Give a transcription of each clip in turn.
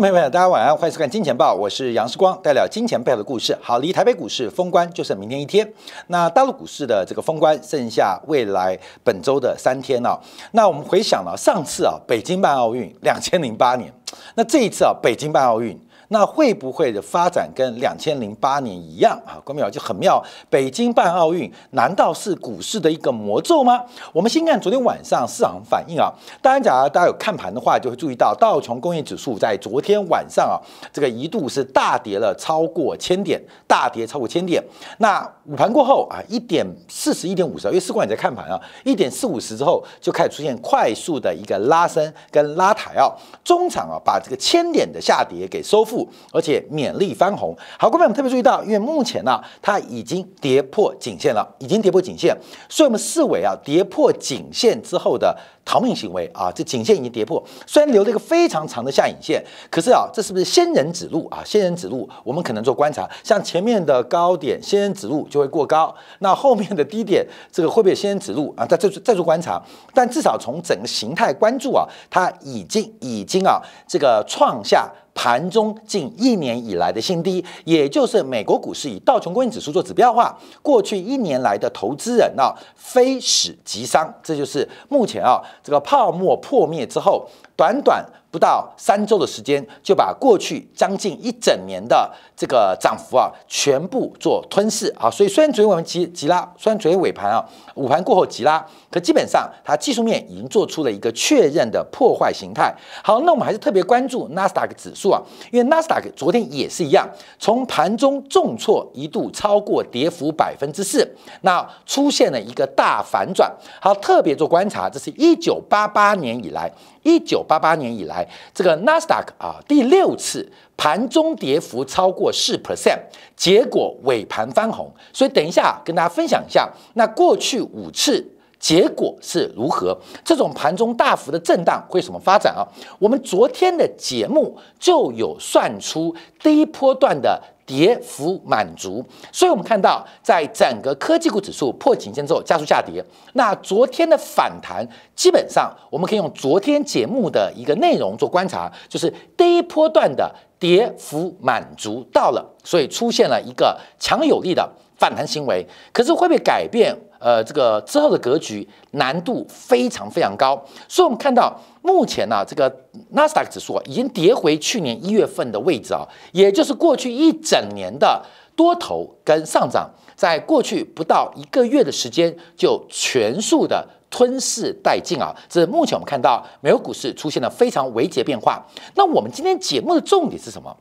朋友大家晚安，欢迎收看《金钱报》，我是杨世光，带表金钱后的故事。好，离台北股市封关就剩明天一天，那大陆股市的这个封关剩下未来本周的三天了。那我们回想了上次啊，北京办奥运，两千零八年，那这一次啊，北京办奥运。那会不会的发展跟两千零八年一样啊？郭淼就很妙，北京办奥运难道是股市的一个魔咒吗？我们先看昨天晚上市场反应啊，当然，假如大家有看盘的话，就会注意到道琼工业指数在昨天晚上啊，这个一度是大跌了超过千点，大跌超过千点。那午盘过后啊，一点四十一点五十因为市管也在看盘啊，一点四五十之后就开始出现快速的一个拉升跟拉抬啊，中场啊把这个千点的下跌给收复，而且勉力翻红。好，各位我们特别注意到，因为目前呢它已经跌破颈线了，已经跌破颈线，所以我们四尾啊跌破颈线之后的。逃命行为啊，这颈线已经跌破，虽然留了一个非常长的下影线，可是啊，这是不是仙人指路啊？仙人指路，我们可能做观察，像前面的高点仙人指路就会过高，那后面的低点这个会不会仙人指路啊？再再再做观察，但至少从整个形态关注啊，它已经已经啊这个创下。盘中近一年以来的新低，也就是美国股市以道琼工业指数做指标化，过去一年来的投资人啊，非死即伤。这就是目前啊，这个泡沫破灭之后，短短。不到三周的时间，就把过去将近一整年的这个涨幅啊，全部做吞噬啊。所以虽然昨天我们急急拉，虽然昨天尾盘啊，午盘过后急拉，可基本上它技术面已经做出了一个确认的破坏形态。好，那我们还是特别关注纳斯达克指数啊，因为纳斯达克昨天也是一样，从盘中重挫一度超过跌幅百分之四，那出现了一个大反转。好，特别做观察，这是1988年以来，1988年以来。这个纳斯达克啊，第六次盘中跌幅超过四 percent，结果尾盘翻红。所以等一下跟大家分享一下，那过去五次结果是如何？这种盘中大幅的震荡会什么发展啊？我们昨天的节目就有算出第一波段的。跌幅满足，所以我们看到，在整个科技股指数破颈线之后加速下跌。那昨天的反弹，基本上我们可以用昨天节目的一个内容做观察，就是第一波段的跌幅满足到了，所以出现了一个强有力的反弹行为。可是会不会改变？呃，这个之后的格局难度非常非常高，所以，我们看到目前呢，这个纳斯达克指数已经跌回去年一月份的位置啊，也就是过去一整年的多头跟上涨，在过去不到一个月的时间就全数的吞噬殆尽啊，这是目前我们看到美国股市出现了非常危急变化。那我们今天节目的重点是什么？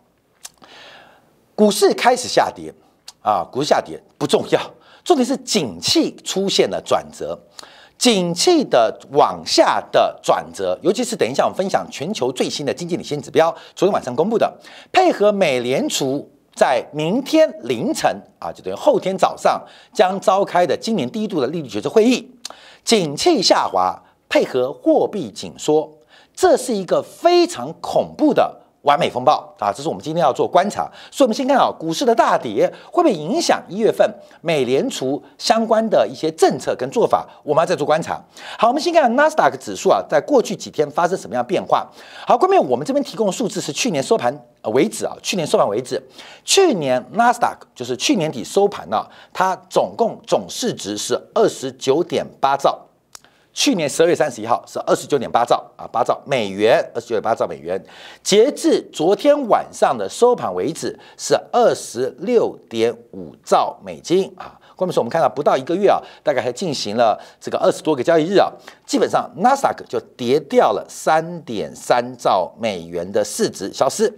股市开始下跌啊，股市下跌不重要。重点是景气出现了转折，景气的往下的转折，尤其是等一下我们分享全球最新的经济领先指标，昨天晚上公布的，配合美联储在明天凌晨啊，就等于后天早上将召开的今年第一度的利率决策会议，景气下滑配合货币紧缩，这是一个非常恐怖的。完美风暴啊，这是我们今天要做观察。所以，我们先看啊，股市的大跌会不会影响一月份美联储相关的一些政策跟做法，我们要再做观察。好，我们先看纳斯达克指数啊，在过去几天发生什么样变化？好，关于我们这边提供的数字是去年收盘为止啊，去年收盘为止，去年纳斯达克就是去年底收盘呢，它总共总市值是二十九点八兆。去年十二月三十一号是二十九点八兆啊，八兆美元，二十九点八兆美元。截至昨天晚上的收盘为止是二十六点五兆美金啊。关面是我们看到不到一个月啊，大概还进行了这个二十多个交易日啊，基本上 NASDAQ 就跌掉了三点三兆美元的市值消失。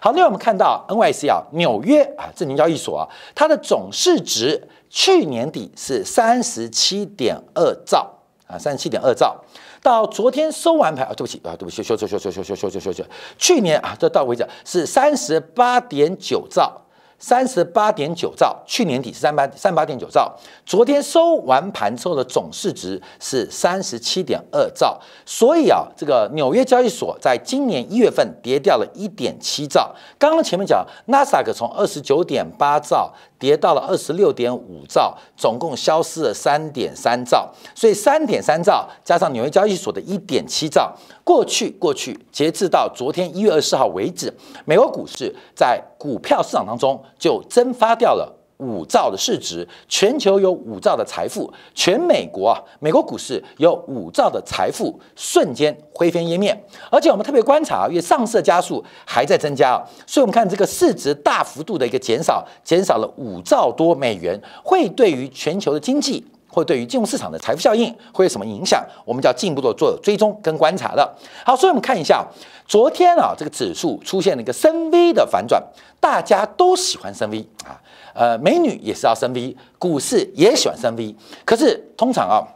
好，另外我们看到 N Y C 啊，纽约啊证券交易所啊，它的总市值去年底是三十七点二兆。三十七点二兆，到昨天收完盘啊，对不起啊，对不起，修修修修修修修修修去年啊，这到为止是三十八点九兆。三十八点九兆，去年底是三八三八点九兆。昨天收完盘之后的总市值是三十七点二兆。所以啊，这个纽约交易所在今年一月份跌掉了一点七兆。刚刚前面讲，纳斯达克从二十九点八兆跌到了二十六点五兆，总共消失了三点三兆。所以三点三兆加上纽约交易所的一点七兆。过去过去，截至到昨天一月二十四号为止，美国股市在股票市场当中就蒸发掉了五兆的市值，全球有五兆的财富，全美国啊，美国股市有五兆的财富瞬间灰飞烟灭，而且我们特别观察啊，因为上色加速还在增加，所以我们看这个市值大幅度的一个减少，减少了五兆多美元，会对于全球的经济。会对于金融市场的财富效应会有什么影响？我们就要进一步的做追踪跟观察了。好，所以我们看一下昨天啊，这个指数出现了一个深 V 的反转，大家都喜欢深 V 啊，呃，美女也是要深 V，股市也喜欢深 V。可是通常啊，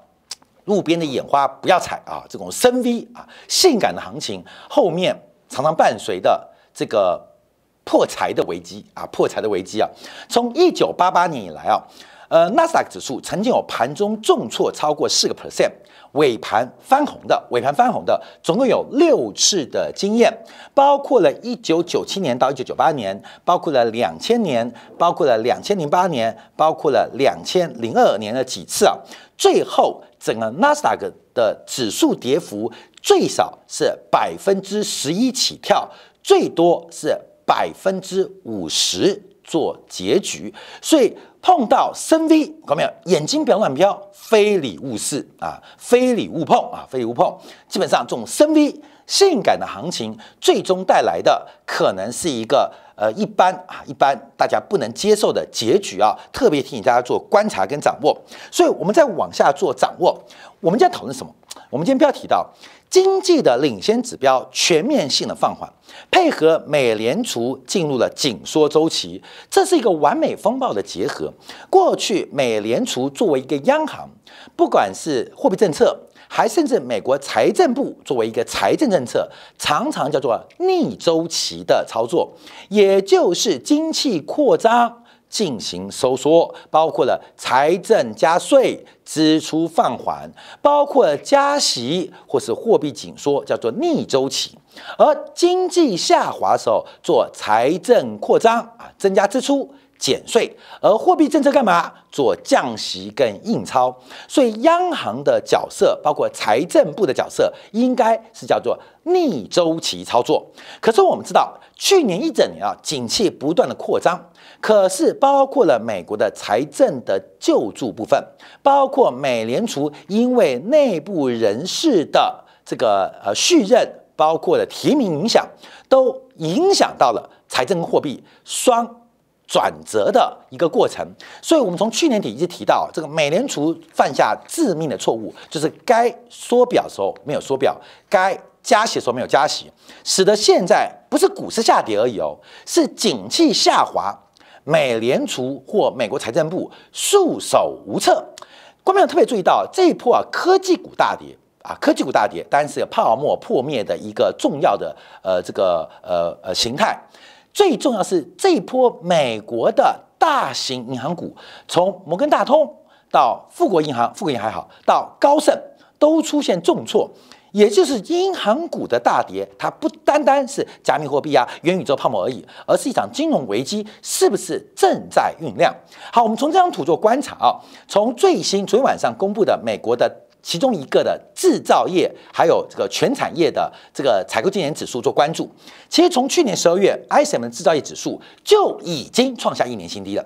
路边的野花不要采啊，这种深 V 啊，性感的行情后面常常伴随的这个破财的危机啊，破财的危机啊，从一九八八年以来啊。呃，纳斯达克指数曾经有盘中重挫超过四个 percent，尾盘翻红的，尾盘翻红的，总共有六次的经验，包括了1997年到1998年，包括了2000年，包括了2008年，包括了2002年的几次啊。最后，整个纳斯达克的指数跌幅最少是百分之十一起跳，最多是百分之五十。做结局，所以碰到深 v，看到没有？眼睛不要乱飘，非礼勿视啊，非礼勿碰啊，非礼勿碰。基本上这种深 v 性感的行情，最终带来的可能是一个呃一般啊，一般大家不能接受的结局啊。特别提醒大家做观察跟掌握。所以我们在往下做掌握，我们在讨论什么？我们今天不要提到。经济的领先指标全面性的放缓，配合美联储进入了紧缩周期，这是一个完美风暴的结合。过去美联储作为一个央行，不管是货币政策，还甚至美国财政部作为一个财政政策，常常叫做逆周期的操作，也就是经济扩张。进行收缩，包括了财政加税、支出放缓，包括加息或是货币紧缩，叫做逆周期；而经济下滑的时候做财政扩张，啊，增加支出。减税，而货币政策干嘛做降息跟印钞？所以央行的角色，包括财政部的角色，应该是叫做逆周期操作。可是我们知道，去年一整年啊，景气不断的扩张。可是包括了美国的财政的救助部分，包括美联储因为内部人士的这个呃续任，包括了提名影响，都影响到了财政货币双。转折的一个过程，所以我们从去年底一直提到，这个美联储犯下致命的错误，就是该缩表的时候没有缩表，该加息的时候没有加息，使得现在不是股市下跌而已哦，是景气下滑，美联储或美国财政部束手无策。观众特别注意到这一波科技股大跌啊，科技股大跌，当然是泡沫破灭的一个重要的呃这个呃呃形态。最重要是这一波美国的大型银行股，从摩根大通到富国银行，富国银行还好，到高盛都出现重挫，也就是银行股的大跌，它不单单是加密货币啊、元宇宙泡沫而已，而是一场金融危机，是不是正在酝酿？好，我们从这张图做观察啊，从最新昨天晚上公布的美国的。其中一个的制造业，还有这个全产业的这个采购经验指数做关注。其实从去年十二月，ISM 制造业指数就已经创下一年新低了。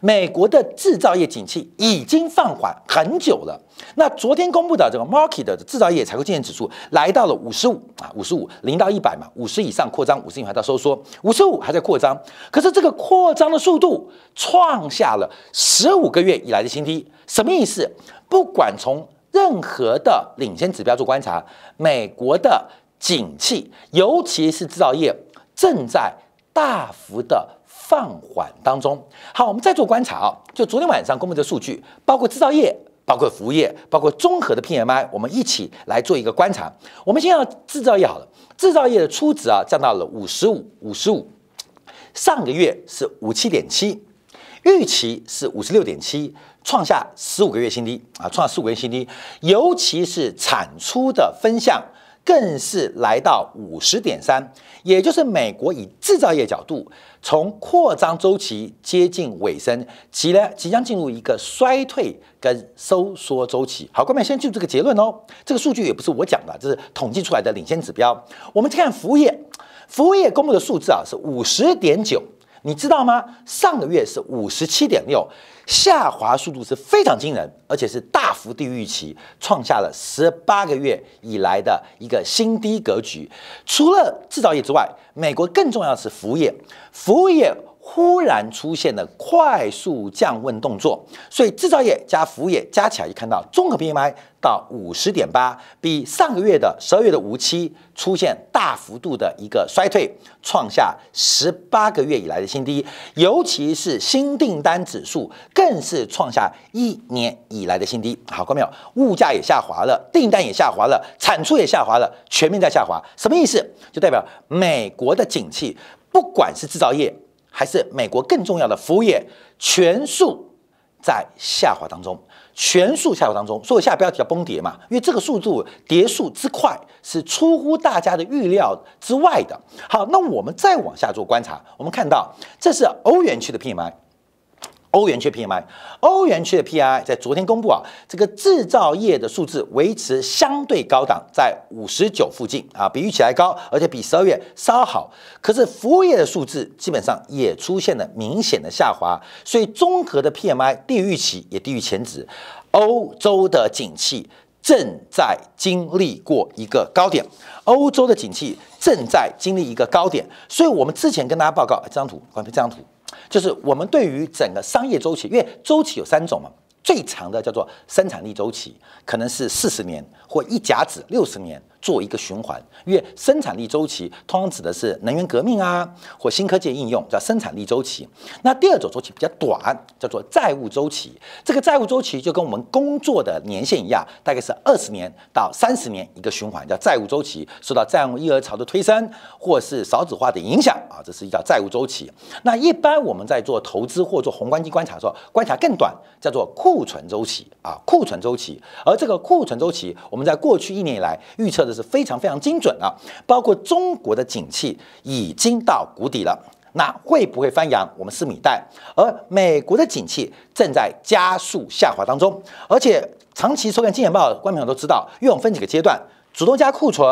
美国的制造业景气已经放缓很久了。那昨天公布的这个 Market 的制造业采购经验指数来到了五十五啊，五十五零到一百嘛，五十以上扩张，五十以下到收缩，五十五还在扩张。可是这个扩张的速度创下了十五个月以来的新低。什么意思？不管从任何的领先指标做观察，美国的景气，尤其是制造业正在大幅的放缓当中。好，我们再做观察啊，就昨天晚上公布的数据，包括制造业，包括服务业，包括综合的 PMI，我们一起来做一个观察。我们先要制造业好了，制造业的初值啊，降到了五十五，五十五，上个月是五七点七，预期是五十六点七。创下十五个月新低啊！创下十五个月新低，尤其是产出的分项更是来到五十点三，也就是美国以制造业角度，从扩张周期接近尾声，即呢即将进入一个衰退跟收缩周期。好，各位先记住这个结论哦。这个数据也不是我讲的，这是统计出来的领先指标。我们再看服务业，服务业公布的数字啊是五十点九。你知道吗？上个月是五十七点六，下滑速度是非常惊人，而且是大幅低于预期，创下了十八个月以来的一个新低格局。除了制造业之外，美国更重要的是服务业，服务业。忽然出现了快速降温动作，所以制造业加服务业加起来，一看到综合 PMI 到五十点八，比上个月的十二月的五期出现大幅度的一个衰退，创下十八个月以来的新低。尤其是新订单指数更是创下一年以来的新低。好，看到没有？物价也下滑了，订单也下滑了，产出也下滑了，全面在下滑。什么意思？就代表美国的景气，不管是制造业。还是美国更重要的服务业，全数在下滑当中，全数下滑当中，所以下标题叫崩跌嘛，因为这个速度跌速之快是出乎大家的预料之外的。好，那我们再往下做观察，我们看到这是欧元区的 P M I。欧元区 PMI，欧元区的 PMI 在昨天公布啊，这个制造业的数字维持相对高档，在五十九附近啊，比预期还高，而且比十二月稍好。可是服务业的数字基本上也出现了明显的下滑，所以综合的 PMI 低于预期，也低于前值。欧洲的景气正在经历过一个高点，欧洲的景气正在经历一个高点，所以我们之前跟大家报告这张图，关闭这张图。就是我们对于整个商业周期，因为周期有三种嘛，最长的叫做生产力周期，可能是四十年。或一甲子六十年做一个循环，因为生产力周期通常指的是能源革命啊，或新科技应用叫生产力周期。那第二种周期比较短，叫做债务周期。这个债务周期就跟我们工作的年限一样，大概是二十年到三十年一个循环，叫债务周期。受到债务婴儿潮的推升，或是少子化的影响啊，这是一叫债务周期。那一般我们在做投资或做宏观经观察的时候，观察更短，叫做库存周期啊，库存周期。而这个库存周期，我们。在过去一年以来，预测的是非常非常精准的，包括中国的景气已经到谷底了，那会不会翻阳？我们目米待。而美国的景气正在加速下滑当中。而且长期收看《金钱报》的观众朋友都知道，因为我们分几个阶段：主动加库存、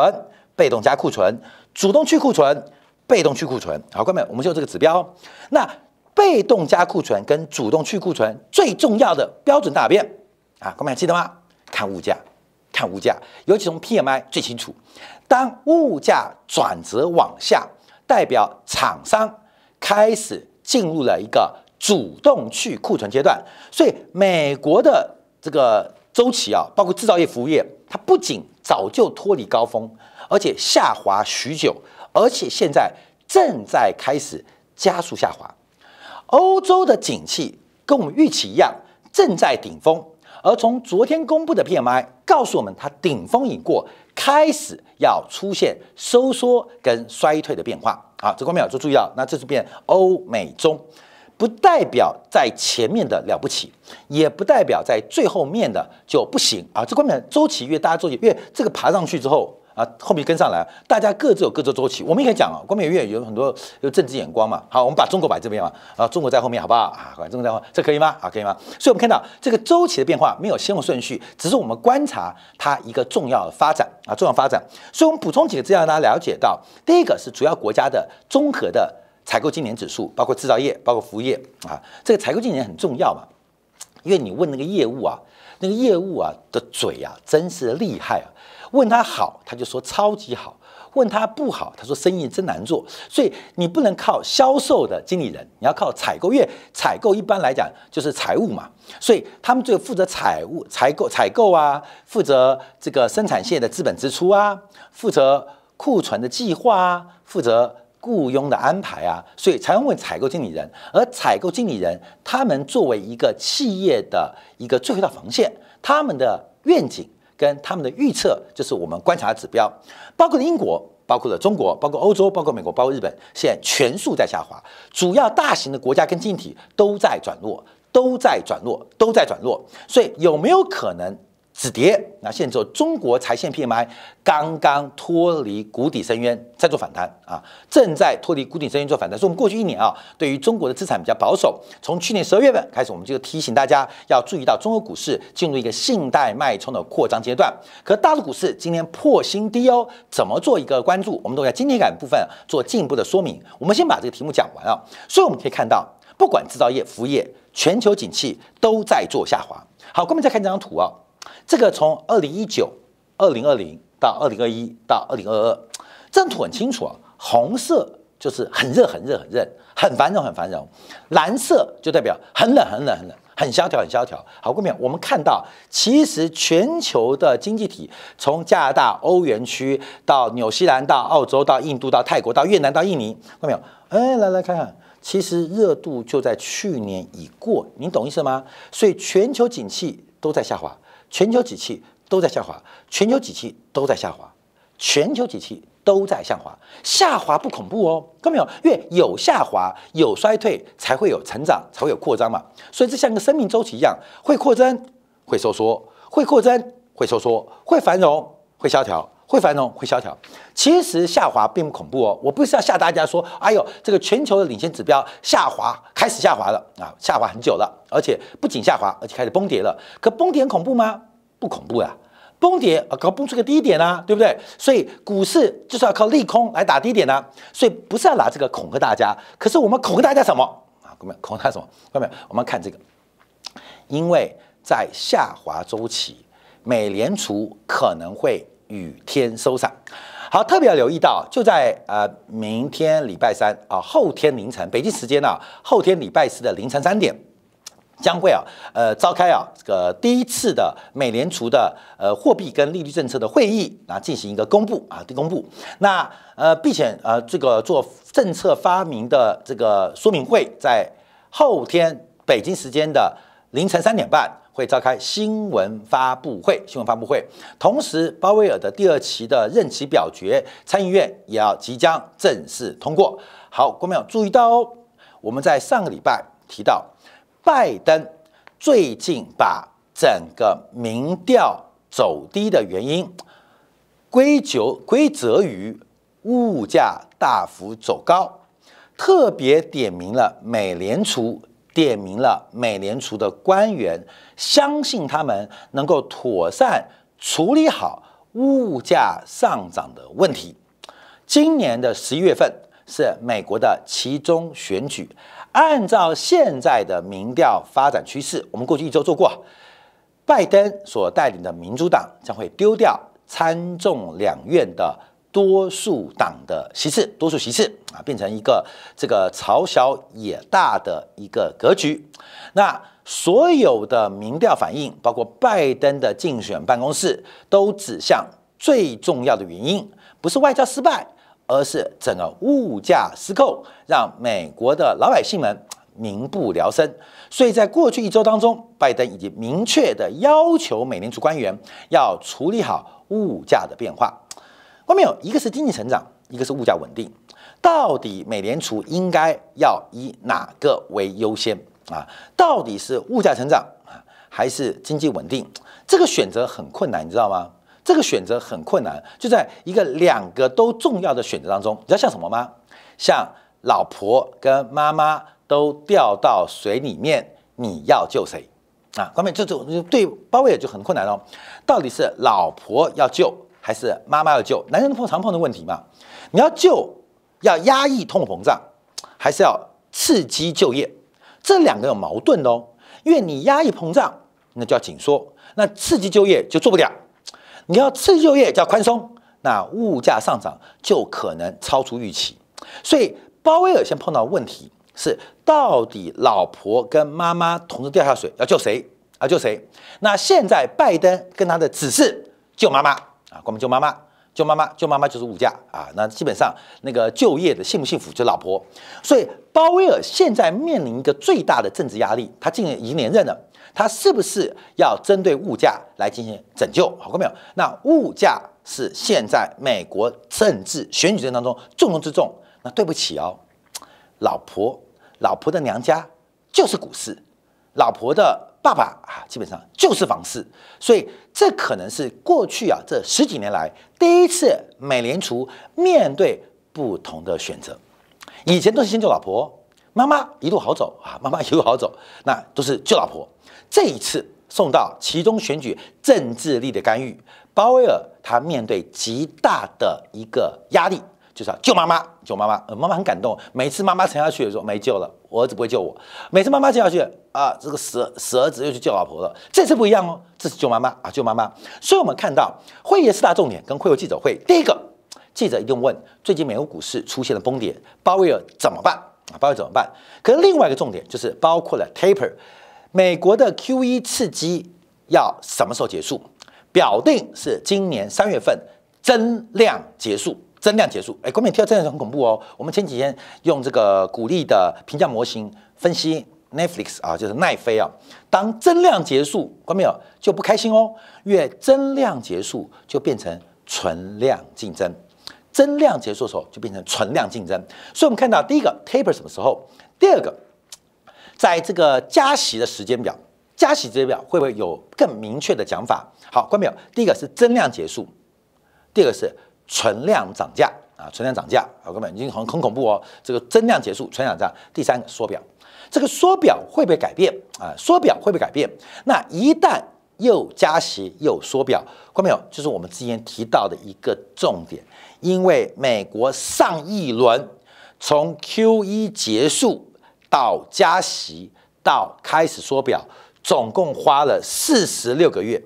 被动加库存、主动去库存、被动去库存。好，观众朋友，我们就这个指标。那被动加库存跟主动去库存最重要的标准大变啊！观众朋友记得吗？看物价。看物价，尤其从 PMI 最清楚。当物价转折往下，代表厂商开始进入了一个主动去库存阶段。所以，美国的这个周期啊，包括制造业、服务业，它不仅早就脱离高峰，而且下滑许久，而且现在正在开始加速下滑。欧洲的景气跟我们预期一样，正在顶峰。而从昨天公布的 P M I 告诉我们，它顶峰已过，开始要出现收缩跟衰退的变化。啊，这关面要注意到，那这是变欧美中，不代表在前面的了不起，也不代表在最后面的就不行啊。这关面周期越大家周期越这个爬上去之后。啊，后面跟上来，大家各自有各自周期。我们可以讲啊，光美月有很多有政治眼光嘛。好，我们把中国摆这边嘛，啊，中国在后面好不好？啊，国在后面这可以吗？啊，可以吗？所以，我们看到这个周期的变化没有先后顺序，只是我们观察它一个重要的发展啊，重要发展。所以，我们补充几个资料大家了解到，第一个是主要国家的综合的采购经年指数，包括制造业，包括服务业啊。这个采购经年很重要嘛，因为你问那个业务啊，那个业务啊的嘴啊，真是厉害啊。问他好，他就说超级好；问他不好，他说生意真难做。所以你不能靠销售的经理人，你要靠采购，因为采购一般来讲就是财务嘛。所以他们就负责财务采购采购啊，负责这个生产线的资本支出啊，负责库存的计划啊，负责雇佣的安排啊。所以才会问采购经理人，而采购经理人他们作为一个企业的一个最后一道防线，他们的愿景。跟他们的预测，就是我们观察的指标，包括了英国，包括了中国，包括欧洲，包括美国，包括日本，现在全数在下滑，主要大型的国家跟经济体都在转弱，都在转弱，都在转弱，所以有没有可能？止跌那现在中国财险 PMI 刚刚脱离谷底深渊，在做反弹啊，正在脱离谷底深渊做反弹。所以，我们过去一年啊，对于中国的资产比较保守。从去年十二月份开始，我们就提醒大家要注意到，中国股市进入一个信贷脉冲的扩张阶段。可大陆股市今天破新低哦，怎么做一个关注？我们都在今天这部分做进一步的说明。我们先把这个题目讲完啊。所以我们可以看到，不管制造业、服务业，全球景气都在做下滑。好，我们再看这张图啊。这个从二零一九、二零二零到二零二一到二零二二，这张图很清楚啊。红色就是很热、很热、很热、很繁荣、很繁荣；蓝色就代表很冷、很冷、很冷、很萧条、很萧条。好，过没有？我们看到，其实全球的经济体，从加拿大、欧元区到纽西兰、到澳洲、到印度、到泰国、到越南、到印尼，过没有？哎，来来看看，其实热度就在去年已过，你懂意思吗？所以全球景气都在下滑。全球景气都在下滑，全球景气都在下滑，全球景气都在下滑。下滑不恐怖哦，看到没有？因为有下滑、有衰退，才会有成长，才会有扩张嘛。所以这像一个生命周期一样，会扩张，会收缩、会扩张，会收缩、会繁荣、会萧条。会繁荣，会萧条，其实下滑并不恐怖哦。我不是要吓大家说，哎呦，这个全球的领先指标下滑，开始下滑了啊，下滑很久了，而且不仅下滑，而且开始崩跌了。可崩跌恐怖吗？不恐怖呀，崩跌啊，搞崩出个低点啊，对不对？所以股市就是要靠利空来打低点呢。所以不是要拿这个恐吓大家。可是我们恐吓大家什么啊？我们恐吓什么？外面我们看这个，因为在下滑周期，美联储可能会。雨天收伞，好，特别要留意到，就在呃明天礼拜三啊，后天凌晨北京时间呢，后天礼拜四的凌晨三点，将会啊呃召开啊这个第一次的美联储的呃货币跟利率政策的会议，啊进行一个公布啊的公布。那呃并且呃这个做政策发明的这个说明会，在后天北京时间的凌晨三点半。会召开新闻发布会。新闻发布会，同时鲍威尔的第二期的任期表决，参议院也要即将正式通过。好，观众注意到了，我们在上个礼拜提到，拜登最近把整个民调走低的原因归咎归责于物价大幅走高，特别点名了美联储。点名了美联储的官员，相信他们能够妥善处理好物价上涨的问题。今年的十一月份是美国的其中选举，按照现在的民调发展趋势，我们过去一周做过，拜登所带领的民主党将会丢掉参众两院的。多数党的席次，多数席次啊，变成一个这个朝小野大的一个格局。那所有的民调反应，包括拜登的竞选办公室，都指向最重要的原因不是外交失败，而是整个物价失控，让美国的老百姓们民不聊生。所以在过去一周当中，拜登已经明确的要求美联储官员要处理好物价的变化。外面有一个是经济成长，一个是物价稳定，到底美联储应该要以哪个为优先啊？到底是物价成长啊，还是经济稳定？这个选择很困难，你知道吗？这个选择很困难，就在一个两个都重要的选择当中。你知道像什么吗？像老婆跟妈妈都掉到水里面，你要救谁啊？关键这种对鲍威尔就很困难哦。到底是老婆要救？还是妈妈要救，男人碰常碰的问题嘛？你要救，要压抑通膨胀，还是要刺激就业？这两个有矛盾哦。因为你压抑膨胀，那就要紧缩，那刺激就业就做不了。你要刺激就业叫宽松，那物价上涨就可能超出预期。所以鲍威尔先碰到问题是，到底老婆跟妈妈同时掉下水，要救谁啊？救谁？那现在拜登跟他的指示救妈妈。啊，关门救妈妈，救妈妈，救妈妈就是物价啊！那基本上那个就业的幸不幸福就老婆，所以鲍威尔现在面临一个最大的政治压力，他竟然已经连任了，他是不是要针对物价来进行拯救？好过没有？那物价是现在美国政治选举战当中重中之重。那对不起哦，老婆，老婆的娘家就是股市，老婆的。爸爸啊，基本上就是房市，所以这可能是过去啊这十几年来第一次美联储面对不同的选择。以前都是先救老婆，妈妈一路好走啊，妈妈一路好走，那都是救老婆。这一次送到其中选举政治力的干预，鲍威尔他面对极大的一个压力，就是要救妈妈。救妈妈，妈妈很感动。每次妈妈沉下去说没救了，我儿子不会救我。每次妈妈沉下去，啊，这个死死儿子又去救老婆了。这次不一样哦，这次救妈妈啊，救妈妈。所以我们看到会议的四大重点跟会后记者会，第一个记者一定问：最近美国股市出现了崩跌，鲍威尔怎么办啊？鲍威尔怎么办？可是另外一个重点就是包括了 Taper，美国的 QE 刺激要什么时候结束？表定是今年三月份增量结束。增量结束，哎，官美提到增量很恐怖哦。我们前几天用这个鼓励的评价模型分析 Netflix 啊，就是奈飞啊。当增量结束，关没有就不开心哦。越增量结束，就变成存量竞争。增量结束的时候，就变成存量竞争。所以，我们看到第一个 taper 什么时候？第二个，在这个加息的时间表，加息时间表会不会有更明确的讲法？好，关没有。第一个是增量结束，第二个是。存量涨价啊，存量涨价，好，哥们，已经很恐怖哦。这个增量结束，存量涨，第三个缩表，这个缩表会不会改变啊？缩表会不会改变？那一旦又加息又缩表，看到没有？就是我们之前提到的一个重点，因为美国上一轮从 Q 一结束到加息到开始缩表，总共花了四十六个月，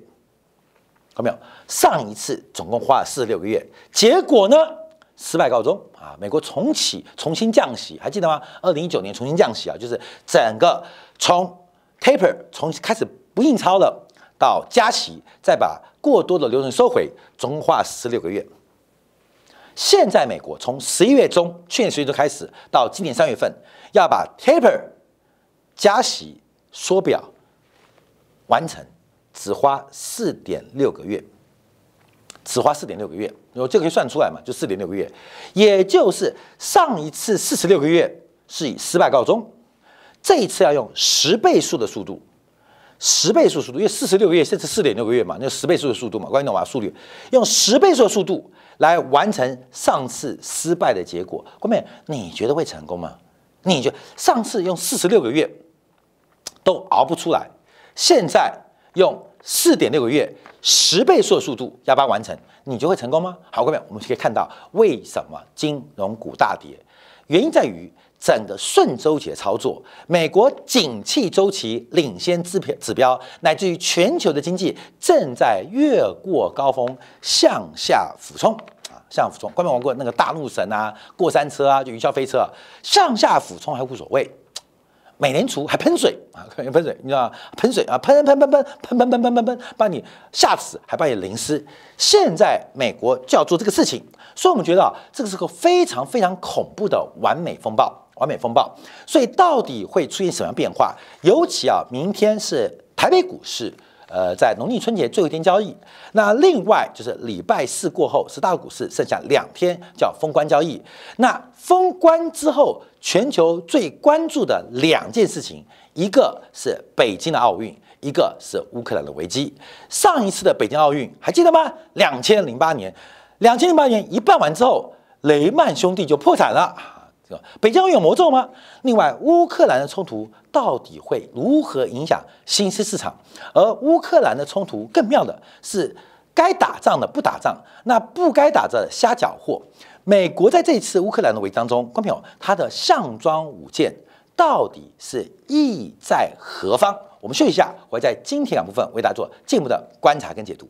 看到没有？上一次总共花了四十六个月，结果呢失败告终啊！美国重启重新降息，还记得吗？二零一九年重新降息啊，就是整个从 taper 从开始不印钞了，到加息，再把过多的流动性收回，总共花了十六个月。现在美国从十一月中去年十一月中开始，到今年三月份要把 taper 加息缩表完成，只花四点六个月。只花四点六个月，我这可以算出来嘛？就四点六个月，也就是上一次四十六个月是以失败告终，这一次要用十倍速的速度，十倍速速度，因为四十六个月甚至四点六个月嘛，那就十倍速的速度嘛，关键懂吧？速率用十倍速的速度来完成上次失败的结果，后面你觉得会成功吗？你觉上次用四十六个月都熬不出来，现在用？四点六个月，十倍速的速度要八完成，你就会成功吗？好，各位，我们可以看到为什么金融股大跌，原因在于整个顺周期操作，美国景气周期领先指指标，乃至于全球的经济正在越过高峰向下俯冲啊，向下俯冲。各位玩过那个大怒神啊，过山车啊，就云霄飞车，向下俯冲还无所谓。美联储还喷水啊，喷水，你知道吗？喷水啊，喷喷喷喷喷喷喷喷喷喷，把你吓死，还把你淋湿。现在美国就要做这个事情，所以我们觉得啊，这个是个非常非常恐怖的完美风暴，完美风暴。所以到底会出现什么样变化？尤其啊，明天是台北股市。呃，在农历春节最后一天交易，那另外就是礼拜四过后，十大股市剩下两天叫封关交易。那封关之后，全球最关注的两件事情，一个是北京的奥运，一个是乌克兰的危机。上一次的北京奥运还记得吗？两千零八年，两千零八年一办完之后，雷曼兄弟就破产了。北京有魔咒吗？另外，乌克兰的冲突到底会如何影响新兴市场？而乌克兰的冲突更妙的是，该打仗的不打仗，那不该打的瞎搅和。美国在这次乌克兰的围当中，观众朋友，它的上装舞剑到底是意在何方？我们休息一下，会在今天两部分为大家做进一步的观察跟解读。